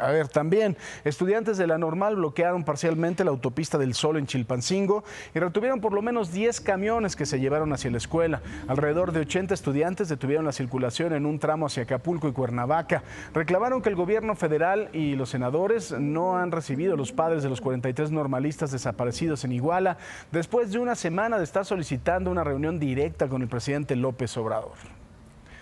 A ver, también estudiantes de la normal bloquearon parcialmente la autopista del Sol en Chilpancingo y retuvieron por lo menos 10 camiones que se llevaron hacia la escuela. Alrededor de 80 estudiantes detuvieron la circulación en un tramo hacia Acapulco y Cuernavaca. Reclamaron que el gobierno federal y los senadores no han recibido a los padres de los 43 normalistas desaparecidos en Iguala después de una semana de estar solicitando una reunión directa con el presidente López Obrador.